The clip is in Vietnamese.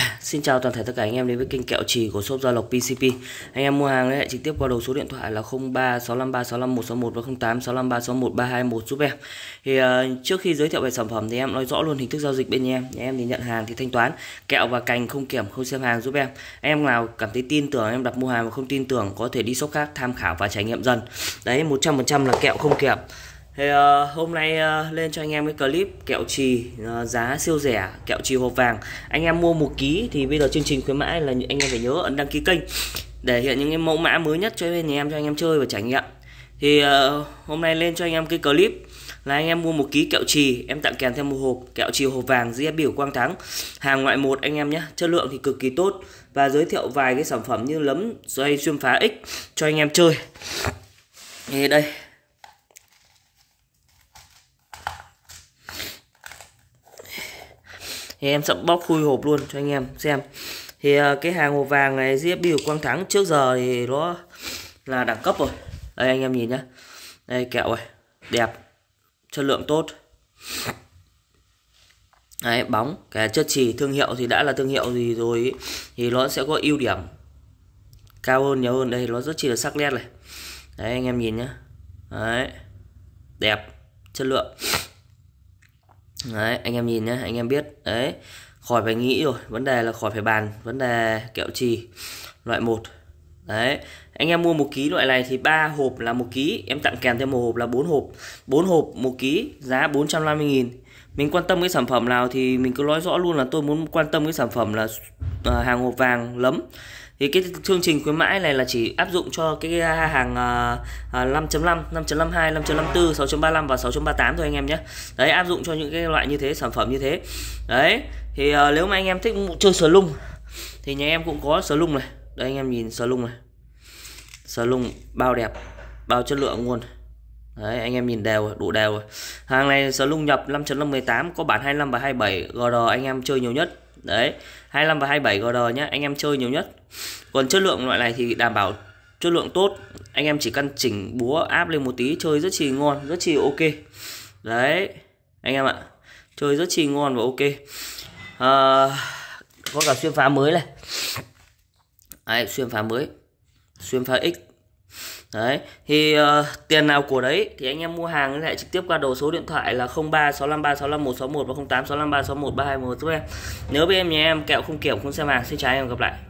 Xin chào toàn thể tất cả anh em đến với kênh kẹo trì của shop Gia Lộc PCP. Anh em mua hàng liên trực tiếp qua đầu số điện thoại là 0365365161 và 0865361321 giúp em. Thì uh, trước khi giới thiệu về sản phẩm thì em nói rõ luôn hình thức giao dịch bên nhà em. Nhà em thì nhận hàng thì thanh toán, kẹo và cành không kiểm không xem hàng giúp em. Em nào cảm thấy tin tưởng em đặt mua hàng mà không tin tưởng có thể đi shop khác tham khảo và trải nghiệm dần. Đấy 100% là kẹo không kiểm. Thì uh, ờ, hôm nay uh, lên cho anh em cái clip kẹo trì uh, ờ, giá siêu rẻ, kẹo trì hộp vàng. Anh em mua một ký thì bây giờ chương trình khuyến mãi là anh em phải nhớ ấn đăng ký kênh để hiện những cái mẫu mã mới nhất cho bên nhà em cho anh em chơi và trải nghiệm. Thì uh, hôm nay lên cho anh em cái clip là anh em mua một ký kẹo trì em tặng kèm thêm một hộp kẹo trì hộp vàng dĩa biểu quang thắng hàng ngoại một anh em nhé chất lượng thì cực kỳ tốt và giới thiệu vài cái sản phẩm như lấm xoay xuyên phá x cho anh em chơi thì đây thì em sẽ bóc khui hộp luôn cho anh em xem thì ờ, cái hàng hộp vàng này GFB của Quang Thắng trước giờ thì nó là đẳng cấp rồi đây anh em nhìn nhá đây kẹo này đẹp chất lượng tốt Đấy, bóng cái chất chỉ thương hiệu thì đã là thương hiệu gì rồi thì nó sẽ có ưu điểm cao hơn nhiều hơn đây nó rất chỉ là sắc nét này đấy anh em nhìn nhá đấy đẹp chất lượng đấy anh em nhìn nhé anh em biết đấy khỏi phải nghĩ rồi vấn đề là khỏi phải bàn vấn đề kẹo trì loại 1 đấy anh em mua một ký loại này thì ba hộp là một ký em tặng kèm thêm một hộp là bốn hộp bốn hộp một ký giá 450 000 mình quan tâm cái sản phẩm nào thì mình cứ nói rõ luôn là tôi muốn quan tâm cái sản phẩm là uh, hàng hộp vàng lấm thì cái chương trình khuyến mãi này là chỉ áp dụng cho cái à, hàng uh, 5.5, 5.52, 5.54, 6.35 và 6.38 thôi anh em nhé. Đấy áp dụng cho những cái loại như thế, sản phẩm như thế. Đấy, thì uh, nếu mà anh em thích chơi sờ lung thì nhà em cũng có sờ lung này. Đây anh em nhìn sờ lung này. Sờ lung bao đẹp, bao chất lượng luôn. Đấy, anh em nhìn đều đủ đều Hàng này sở lung nhập 5.518 có bản 25 và 27 GR anh em chơi nhiều nhất. Đấy, 25 và 27 GR nhá, anh em chơi nhiều nhất. Còn chất lượng loại này thì đảm bảo chất lượng tốt. Anh em chỉ căn chỉnh búa áp lên một tí chơi rất chi ngon, rất chi ok. Đấy, anh em ạ. Chơi rất chi ngon và ok. À, có cả xuyên phá mới này. Đấy, xuyên phá mới. Xuyên phá X Đấy, thì uh, tiền nào của đấy thì anh em mua hàng lại trực tiếp qua đầu số điện thoại là 0365365161 và 08 653 giúp em. nếu bên em nhà em kẹo không kiểu không xem hàng. Xin chào em gặp lại.